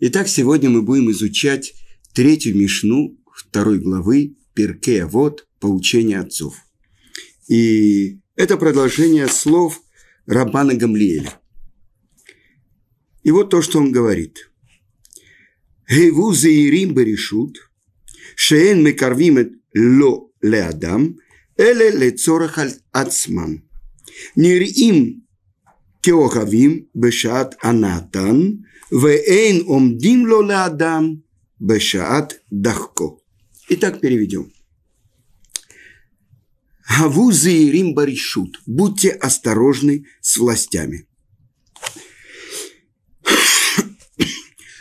Итак, сегодня мы будем изучать третью Мишну второй главы Перкея Вот «Поучение отцов». И это продолжение слов Рабана Гамлиэля. И вот то, что он говорит. «Геву заирим баришут, шеен мекарвимет ло леадам, эле лецорах ацман, нирим כאוהבים בשעת ענתן, ואין עומדים לו לאדם בשעת דחקו. Итак, переведем. Хаву заирим баришут. Будьте осторожны с властями.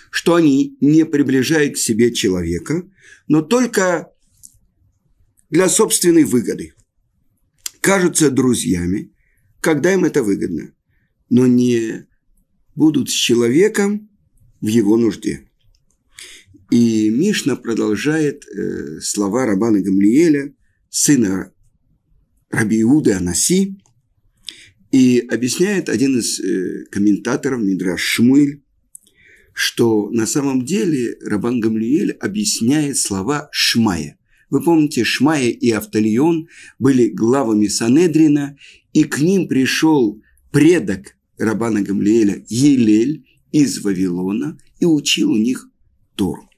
Что они не приближают к себе человека, но только для собственной выгоды. Кажутся друзьями, когда им это выгодно но не будут с человеком в его нужде. И Мишна продолжает э, слова Рабана Гамлиеля, сына Рабиуда Анаси, и объясняет один из э, комментаторов Мидраш Шмыль, что на самом деле Рабан Гамлиель объясняет слова Шмая. Вы помните, Шмая и Автолион были главами Санедрина, и к ним пришел предок Рабана Гамлиэля Елель из Вавилона и учил у них Тору.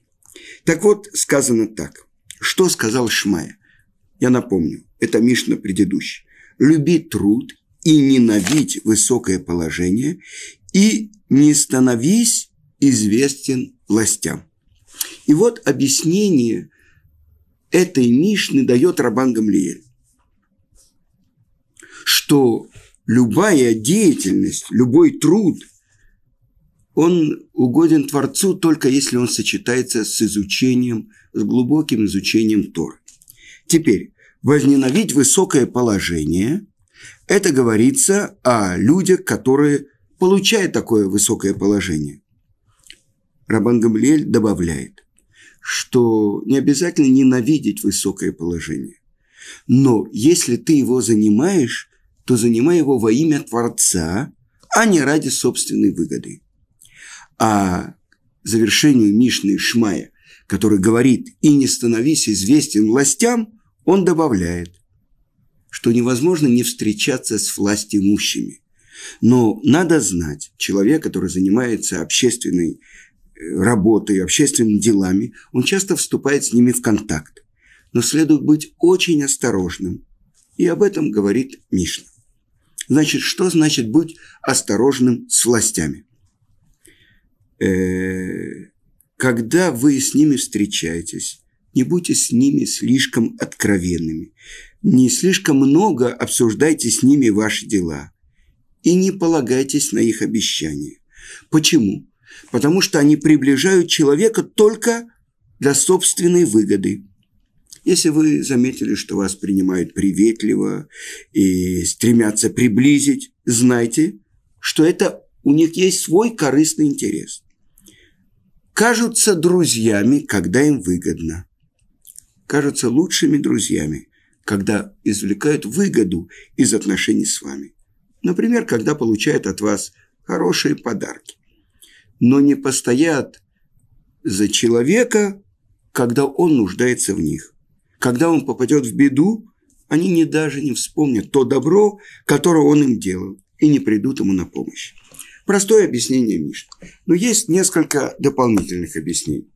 Так вот, сказано так. Что сказал Шмая? Я напомню, это Мишна предыдущий. «Люби труд и ненавидь высокое положение, и не становись известен властям». И вот объяснение этой Мишны дает Рабан Гамлиэль, что любая деятельность, любой труд, он угоден Творцу только если он сочетается с изучением, с глубоким изучением Тор. Теперь, возненавидеть высокое положение – это говорится о людях, которые получают такое высокое положение. Рабан Гамлиэль добавляет, что не обязательно ненавидеть высокое положение. Но если ты его занимаешь, то занимай его во имя Творца, а не ради собственной выгоды. А завершению Мишны Шмая, который говорит «и не становись известен властям», он добавляет, что невозможно не встречаться с властимущими. Но надо знать, человек, который занимается общественной э, работой, общественными делами, он часто вступает с ними в контакт. Но следует быть очень осторожным. И об этом говорит Мишна. Значит, что значит быть осторожным с властями? Э, когда вы с ними встречаетесь, не будьте с ними слишком откровенными. Не слишком много обсуждайте с ними ваши дела. И не полагайтесь на их обещания. Почему? Потому что они приближают человека только для собственной выгоды. Если вы заметили, что вас принимают приветливо и стремятся приблизить, знайте, что это у них есть свой корыстный интерес. Кажутся друзьями, когда им выгодно. Кажутся лучшими друзьями, когда извлекают выгоду из отношений с вами. Например, когда получают от вас хорошие подарки. Но не постоят за человека, когда он нуждается в них когда он попадет в беду, они не даже не вспомнят то добро, которое он им делал, и не придут ему на помощь. Простое объяснение Мишны. Но есть несколько дополнительных объяснений.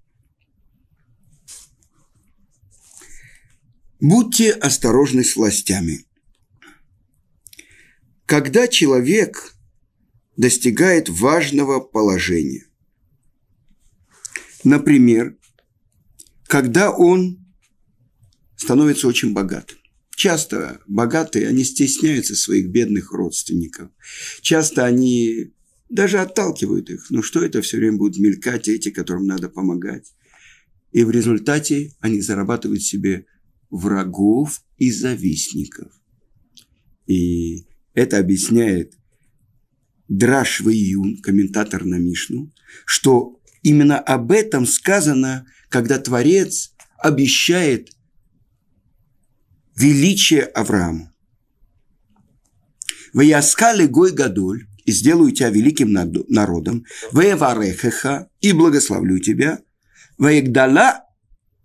Будьте осторожны с властями. Когда человек достигает важного положения, например, когда он становится очень богатым. Часто богатые, они стесняются своих бедных родственников. Часто они даже отталкивают их. Ну что это все время будут мелькать эти, которым надо помогать? И в результате они зарабатывают себе врагов и завистников. И это объясняет Драш Вейюн, комментатор на Мишну, что именно об этом сказано, когда Творец обещает величие Аврааму. «Ваяскали гой гадоль, и сделаю тебя великим народом, ваеварехеха, и благословлю тебя, ваегдала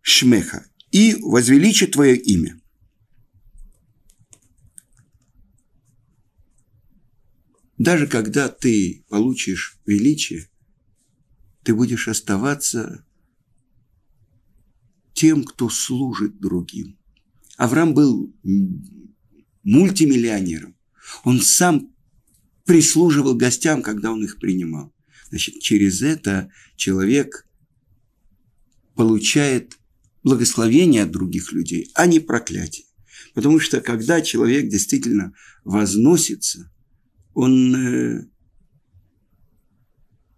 шмеха, и возвеличи твое имя». Даже когда ты получишь величие, ты будешь оставаться тем, кто служит другим. Авраам был мультимиллионером. Он сам прислуживал гостям, когда он их принимал. Значит, через это человек получает благословение от других людей, а не проклятие. Потому что когда человек действительно возносится, он, э,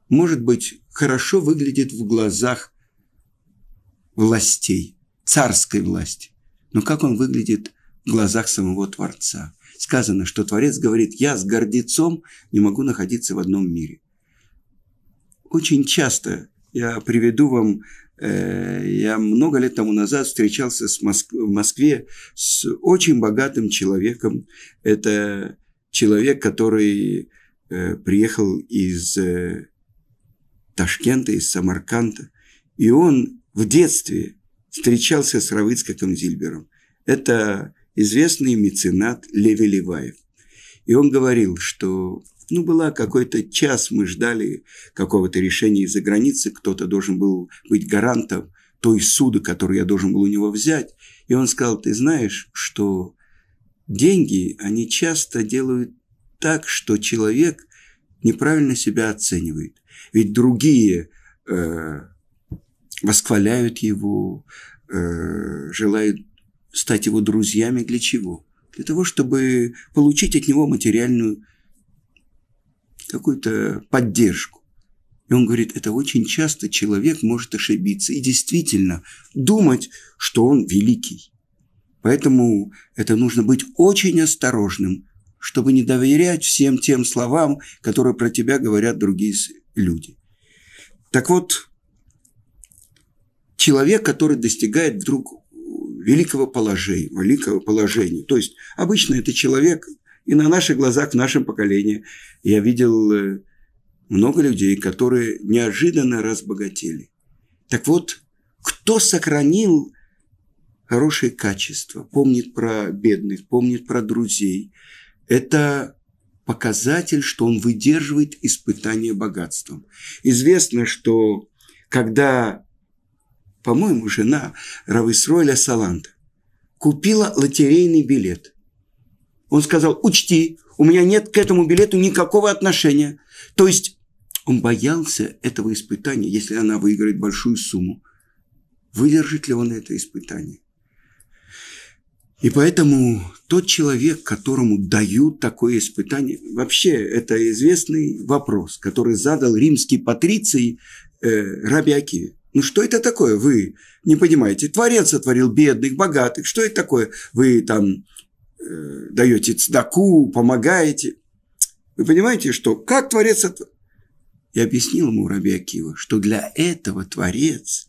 может быть, хорошо выглядит в глазах властей, царской власти но как он выглядит в глазах самого Творца. Сказано, что Творец говорит, я с гордецом не могу находиться в одном мире. Очень часто, я приведу вам, э, я много лет тому назад встречался с Моск... в Москве с очень богатым человеком. Это человек, который э, приехал из э, Ташкента, из Самарканда. И он в детстве – встречался с Равыцкаком Зильбером. Это известный меценат Леви Леваев. И он говорил, что ну, была какой-то час, мы ждали какого-то решения из-за границы, кто-то должен был быть гарантом той суды, которую я должен был у него взять. И он сказал, ты знаешь, что деньги, они часто делают так, что человек неправильно себя оценивает. Ведь другие э, восхваляют его, э, желают стать его друзьями для чего? Для того, чтобы получить от него материальную какую-то поддержку. И он говорит, это очень часто человек может ошибиться и действительно думать, что он великий. Поэтому это нужно быть очень осторожным, чтобы не доверять всем тем словам, которые про тебя говорят другие люди. Так вот, человек, который достигает вдруг великого положения, великого положения. То есть обычно это человек, и на наших глазах, в нашем поколении я видел э, много людей, которые неожиданно разбогатели. Так вот, кто сохранил хорошие качества, помнит про бедных, помнит про друзей, это показатель, что он выдерживает испытание богатством. Известно, что когда по-моему, жена Рависройля Саланта, купила лотерейный билет. Он сказал, учти, у меня нет к этому билету никакого отношения. То есть он боялся этого испытания, если она выиграет большую сумму. Выдержит ли он это испытание? И поэтому тот человек, которому дают такое испытание, вообще это известный вопрос, который задал римский патриций э, Раби ну что это такое? Вы не понимаете. Творец сотворил бедных, богатых. Что это такое? Вы там э, даете цдаку, помогаете. Вы понимаете, что как Творец сотворил? Я объяснил ему Раби Акива, что для этого Творец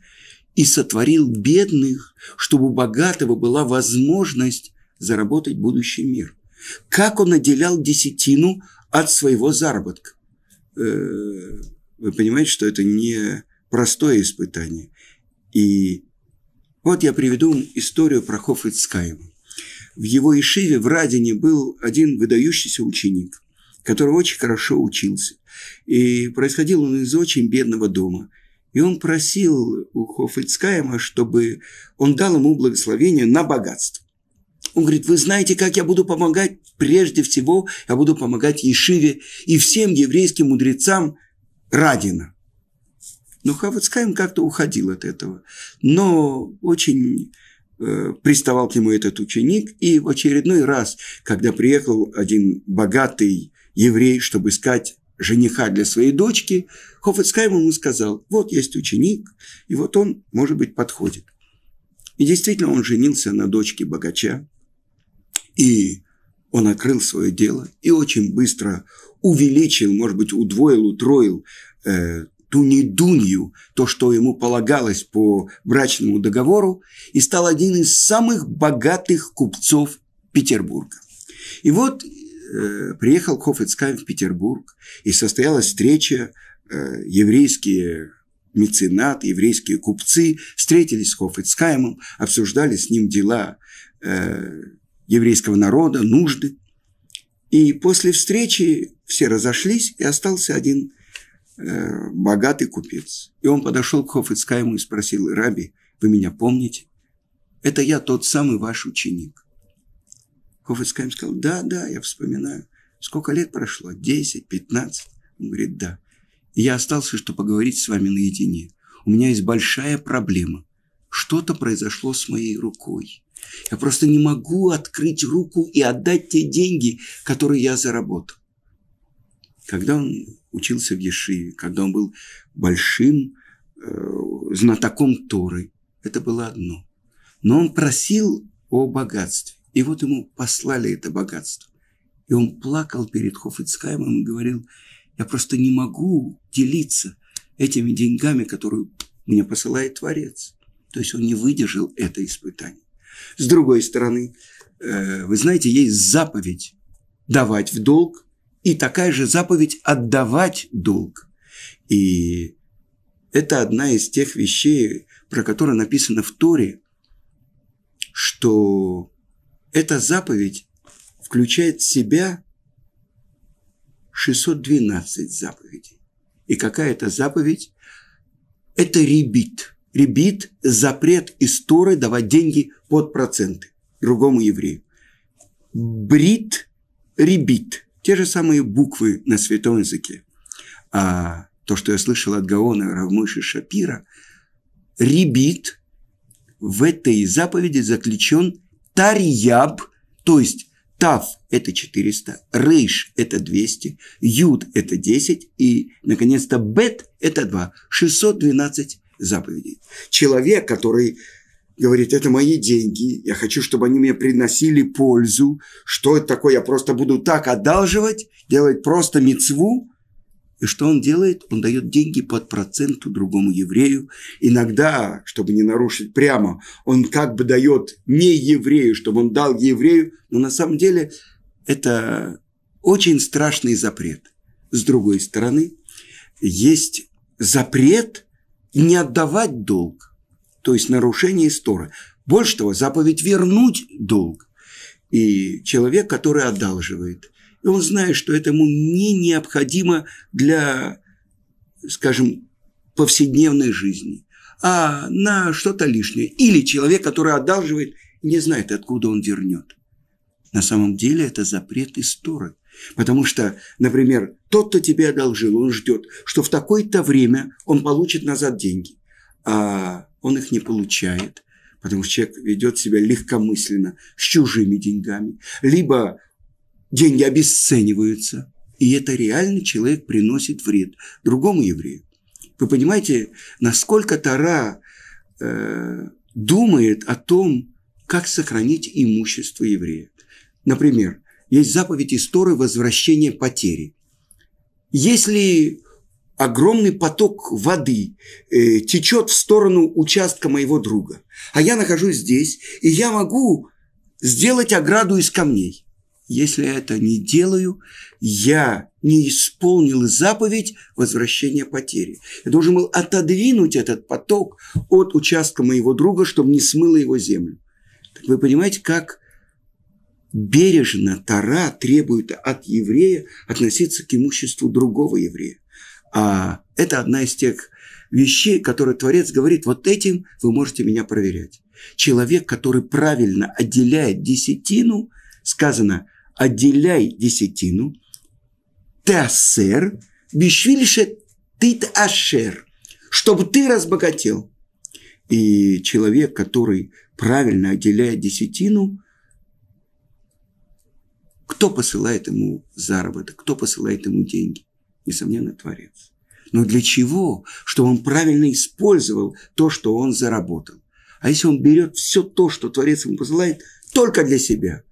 и сотворил бедных, чтобы у богатого была возможность заработать будущий мир. Как он отделял десятину от своего заработка? Э, вы понимаете, что это не простое испытание. И вот я приведу историю про Хофицкаева. В его Ишиве в Радине был один выдающийся ученик, который очень хорошо учился. И происходил он из очень бедного дома. И он просил у Хофицкаема, чтобы он дал ему благословение на богатство. Он говорит, вы знаете, как я буду помогать? Прежде всего, я буду помогать Ешиве и всем еврейским мудрецам Радина. Но ну, Хавицкайм как-то уходил от этого. Но очень э, приставал к нему этот ученик. И в очередной раз, когда приехал один богатый еврей, чтобы искать жениха для своей дочки, Хофицкайм ему сказал, вот есть ученик, и вот он, может быть, подходит. И действительно, он женился на дочке богача, и он открыл свое дело, и очень быстро увеличил, может быть, удвоил, утроил э, ту Тунидунью, то, что ему полагалось по брачному договору, и стал один из самых богатых купцов Петербурга. И вот э, приехал Хофицкайм в Петербург, и состоялась встреча, э, еврейские меценат, еврейские купцы встретились с Хофицкаймом, обсуждали с ним дела э, еврейского народа, нужды. И после встречи все разошлись, и остался один Э, богатый купец. И он подошел к Хофицкайму и спросил, «Раби, вы меня помните? Это я тот самый ваш ученик». Хофицкайм сказал, «Да, да, я вспоминаю. Сколько лет прошло? Десять, пятнадцать?» Он говорит, «Да». И я остался, чтобы поговорить с вами наедине. У меня есть большая проблема. Что-то произошло с моей рукой. Я просто не могу открыть руку и отдать те деньги, которые я заработал. Когда он учился в Ешиве, когда он был большим э, знатоком Торы, это было одно. Но он просил о богатстве. И вот ему послали это богатство. И он плакал перед Хофицкаймом и говорил, я просто не могу делиться этими деньгами, которые мне посылает Творец. То есть он не выдержал это испытание. С другой стороны, э, вы знаете, есть заповедь давать в долг и такая же заповедь отдавать долг. И это одна из тех вещей, про которые написано в Торе, что эта заповедь включает в себя 612 заповедей. И какая это заповедь? Это ребит. Ребит – запрет из Торы давать деньги под проценты другому еврею. Брит – ребит. Те же самые буквы на святом языке. А то, что я слышал от Гаона Равмыши Шапира, ребит в этой заповеди заключен тарьяб, то есть тав – это 400, рейш – это 200, юд – это 10 и, наконец-то, бет – это 2. 612 заповедей. Человек, который говорит, это мои деньги, я хочу, чтобы они мне приносили пользу. Что это такое? Я просто буду так одалживать, делать просто мецву. И что он делает? Он дает деньги под проценту другому еврею. Иногда, чтобы не нарушить прямо, он как бы дает не еврею, чтобы он дал еврею, но на самом деле это очень страшный запрет. С другой стороны, есть запрет не отдавать долг то есть нарушение стора. Больше того, заповедь вернуть долг. И человек, который одалживает, и он знает, что это ему не необходимо для, скажем, повседневной жизни, а на что-то лишнее. Или человек, который одалживает, не знает, откуда он вернет. На самом деле это запрет истории, Потому что, например, тот, кто тебе одолжил, он ждет, что в такое-то время он получит назад деньги. А он их не получает, потому что человек ведет себя легкомысленно, с чужими деньгами, либо деньги обесцениваются, и это реально человек приносит вред другому еврею. Вы понимаете, насколько Тара э, думает о том, как сохранить имущество еврея. Например, есть заповедь истории возвращения потери. Если огромный поток воды э, течет в сторону участка моего друга, а я нахожусь здесь, и я могу сделать ограду из камней. Если я это не делаю, я не исполнил заповедь возвращения потери. Я должен был отодвинуть этот поток от участка моего друга, чтобы не смыло его землю. Так вы понимаете, как бережно Тара требует от еврея относиться к имуществу другого еврея. А это одна из тех вещей, которые Творец говорит, вот этим вы можете меня проверять. Человек, который правильно отделяет десятину, сказано, отделяй десятину, Тасер бишвильше тит ашер, чтобы ты разбогател. И человек, который правильно отделяет десятину, кто посылает ему заработок, кто посылает ему деньги? несомненно, Творец. Но для чего? Чтобы он правильно использовал то, что он заработал. А если он берет все то, что Творец ему посылает, только для себя,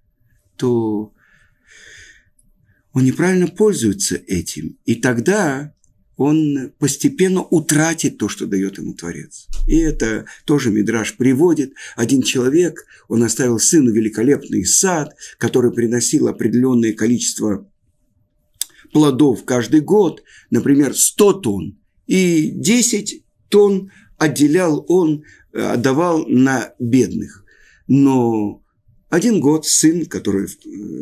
то он неправильно пользуется этим. И тогда он постепенно утратит то, что дает ему Творец. И это тоже Мидраш приводит. Один человек, он оставил сыну великолепный сад, который приносил определенное количество плодов каждый год, например, 100 тонн, и 10 тонн отделял он, э, отдавал на бедных. Но один год сын, который э,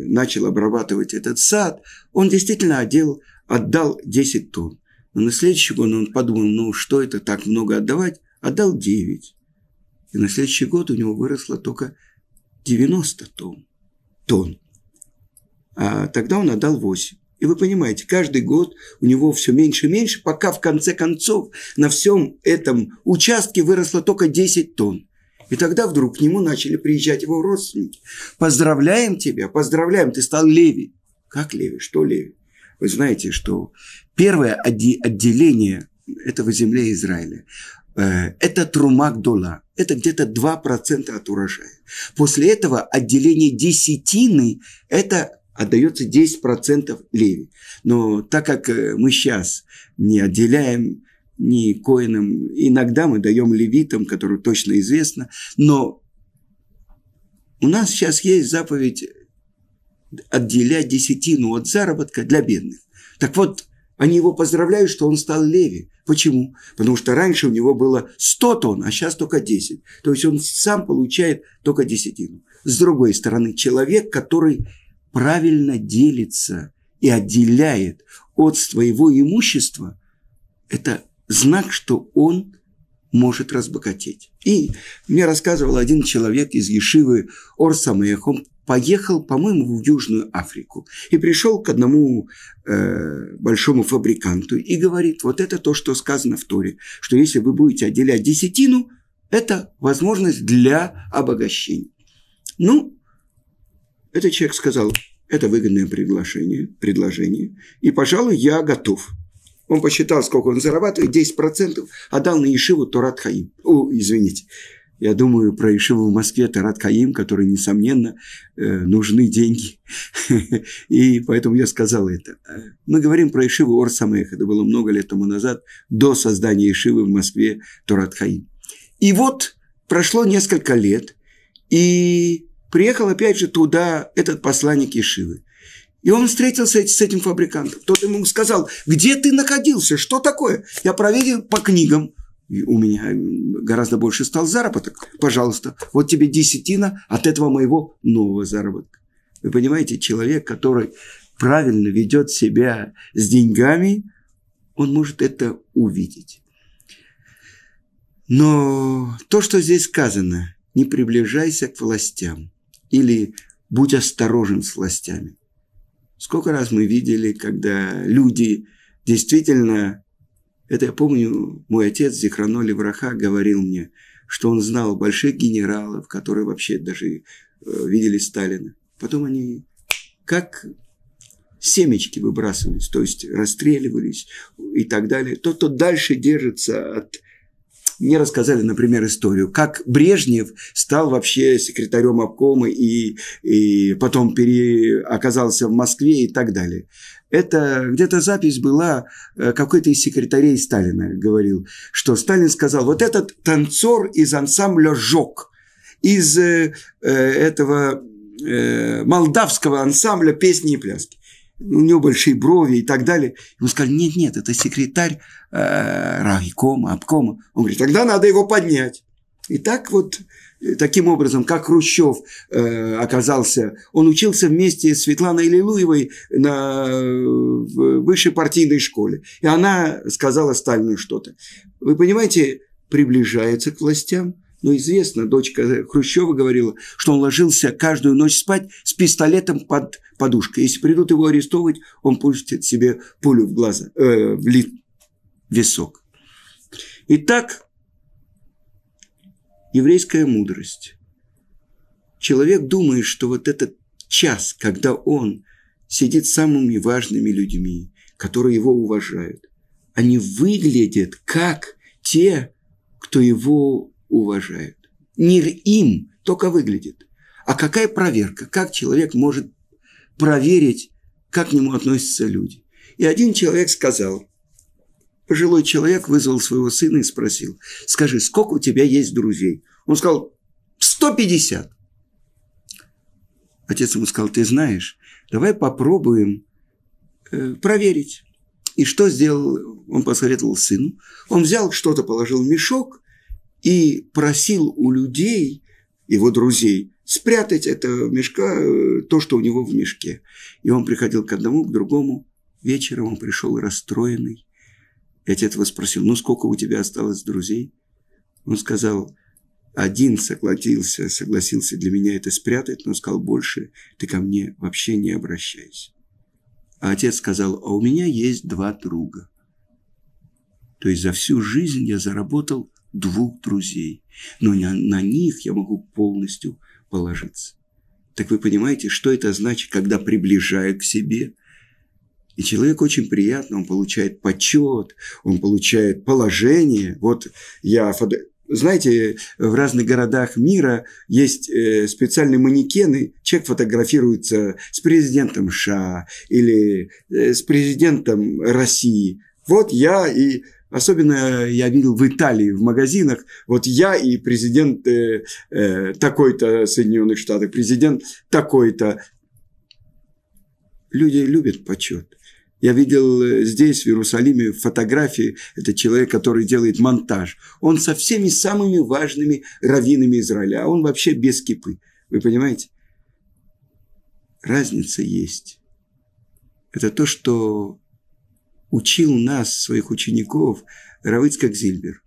начал обрабатывать этот сад, он действительно отдел, отдал 10 тонн. Но на следующий год он подумал, ну что это так много отдавать? Отдал 9. И на следующий год у него выросло только 90 тонн. тонн. А тогда он отдал 8. И вы понимаете, каждый год у него все меньше и меньше, пока в конце концов на всем этом участке выросло только 10 тонн. И тогда вдруг к нему начали приезжать его родственники. Поздравляем тебя, поздравляем, ты стал Леви. Как Леви? Что Леви? Вы знаете, что первое отделение этого земли Израиля э, это трумак дола. Это где-то 2% от урожая. После этого отделение десятины – это отдается 10% леви. Но так как э, мы сейчас не отделяем ни коинам, иногда мы даем левитам, которые точно известно, но у нас сейчас есть заповедь отделять десятину от заработка для бедных. Так вот, они его поздравляют, что он стал леви. Почему? Потому что раньше у него было 100 тонн, а сейчас только 10. То есть он сам получает только десятину. С другой стороны, человек, который правильно делится и отделяет от своего имущества, это знак, что он может разбогатеть. И мне рассказывал один человек из Ешивы Орсамех, он поехал, по-моему, в Южную Африку и пришел к одному э, большому фабриканту и говорит, вот это то, что сказано в Торе, что если вы будете отделять десятину, это возможность для обогащения. Ну, этот человек сказал, это выгодное приглашение, предложение, и, пожалуй, я готов. Он посчитал, сколько он зарабатывает, 10%, отдал а на Ишиву Торат Хаим. О, извините, я думаю про Ишиву в Москве, Тарат Каим, который, несомненно, э, нужны деньги. И поэтому я сказал это. Мы говорим про Ишиву Ор Самех. Это было много лет тому назад, до создания Ишивы в Москве Торат Хаим. И вот прошло несколько лет, и приехал опять же туда этот посланник Ешивы. И он встретился с этим фабрикантом. Тот ему сказал, где ты находился, что такое? Я проверил по книгам. И у меня гораздо больше стал заработок. Пожалуйста, вот тебе десятина от этого моего нового заработка. Вы понимаете, человек, который правильно ведет себя с деньгами, он может это увидеть. Но то, что здесь сказано, не приближайся к властям – или будь осторожен с властями. Сколько раз мы видели, когда люди действительно... Это я помню, мой отец Зихраноли Враха говорил мне, что он знал больших генералов, которые вообще даже э, видели Сталина. Потом они как семечки выбрасывались, то есть расстреливались и так далее. Тот, кто дальше держится от мне рассказали, например, историю, как Брежнев стал вообще секретарем обкома и, и потом пере... оказался в Москве и так далее. Это где-то запись была, э, какой-то из секретарей Сталина говорил, что Сталин сказал, вот этот танцор из ансамбля «Жок», из э, э, этого э, молдавского ансамбля «Песни и пляски» у него большие брови и так далее. Ему сказали, нет-нет, это секретарь э, райкома, обкома. Он говорит, тогда надо его поднять. И так вот, э, таким образом, как Хрущев э, оказался, он учился вместе с Светланой Лилуевой на в высшей партийной школе. И она сказала Сталину что-то. Вы понимаете, приближается к властям – но ну, известно, дочка Хрущева говорила, что он ложился каждую ночь спать с пистолетом под подушкой. Если придут его арестовывать, он пустит себе пулю в глаза, э, в ли, висок. Итак, еврейская мудрость. Человек думает, что вот этот час, когда он сидит с самыми важными людьми, которые его уважают, они выглядят как те, кто его уважают. не им только выглядит. А какая проверка? Как человек может проверить, как к нему относятся люди? И один человек сказал, пожилой человек вызвал своего сына и спросил, скажи, сколько у тебя есть друзей? Он сказал, 150. Отец ему сказал, ты знаешь, давай попробуем э, проверить. И что сделал? Он посоветовал сыну. Он взял что-то, положил в мешок и просил у людей, его друзей, спрятать это мешка, э, то, что у него в мешке. И он приходил к одному, к другому. Вечером он пришел расстроенный. И отец его спросил, ну сколько у тебя осталось друзей? Он сказал, один согласился, согласился для меня это спрятать, но сказал, больше ты ко мне вообще не обращайся. А отец сказал, а у меня есть два друга. То есть за всю жизнь я заработал двух друзей, но на, на них я могу полностью положиться. Так вы понимаете, что это значит, когда приближаю к себе? И человек очень приятно, он получает почет, он получает положение. Вот я знаете, в разных городах мира есть э, специальные манекены. Человек фотографируется с президентом США или э, с президентом России. Вот я и Особенно я видел в Италии, в магазинах. Вот я и президент э, э, такой-то Соединенных Штатов, президент такой-то. Люди любят почет. Я видел э, здесь, в Иерусалиме, фотографии. Это человек, который делает монтаж. Он со всеми самыми важными раввинами Израиля. А он вообще без кипы. Вы понимаете? Разница есть. Это то, что учил нас, своих учеников, Равыцкак Зильбер.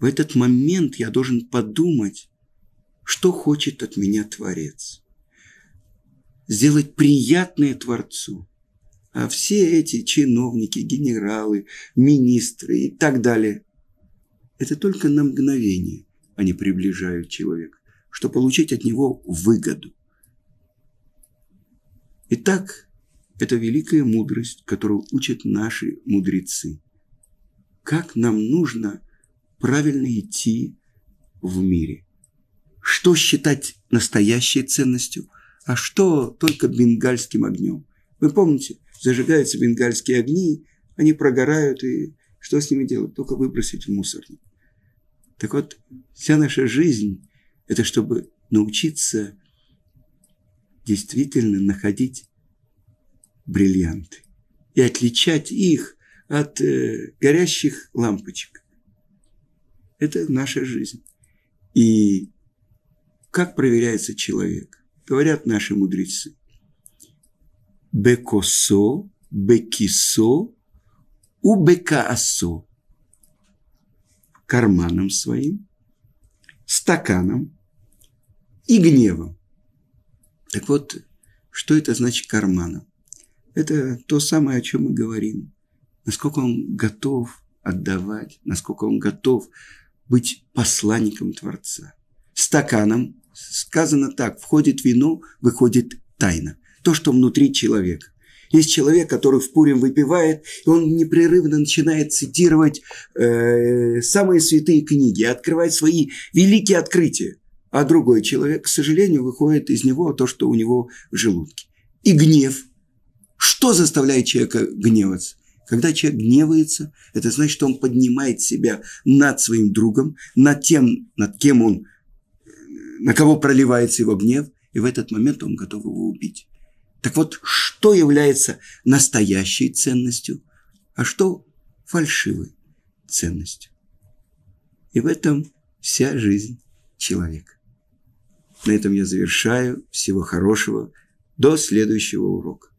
В этот момент я должен подумать, что хочет от меня Творец. Сделать приятное Творцу. А все эти чиновники, генералы, министры и так далее, это только на мгновение они приближают человека, чтобы получить от него выгоду. Итак, это великая мудрость, которую учат наши мудрецы. Как нам нужно правильно идти в мире. Что считать настоящей ценностью, а что только бенгальским огнем. Вы помните, зажигаются бенгальские огни, они прогорают, и что с ними делать? Только выбросить в мусорник. Так вот, вся наша жизнь – это чтобы научиться действительно находить бриллианты и отличать их от э, горящих лампочек. Это наша жизнь. И как проверяется человек? Говорят наши мудрецы. Бекосо, бекисо, убекаасо. Карманом своим, стаканом и гневом. Так вот, что это значит карманом? Это то самое, о чем мы говорим. Насколько он готов отдавать, насколько он готов быть посланником Творца. Стаканом, сказано так, входит вино, выходит тайна. То, что внутри человека. Есть человек, который в Пурим выпивает, и он непрерывно начинает цитировать э, самые святые книги, открывать свои великие открытия. А другой человек, к сожалению, выходит из него то, что у него в желудке. И гнев – что заставляет человека гневаться? Когда человек гневается, это значит, что он поднимает себя над своим другом, над тем, над кем он, на кого проливается его гнев, и в этот момент он готов его убить. Так вот, что является настоящей ценностью, а что фальшивой ценностью? И в этом вся жизнь человека. На этом я завершаю. Всего хорошего. До следующего урока.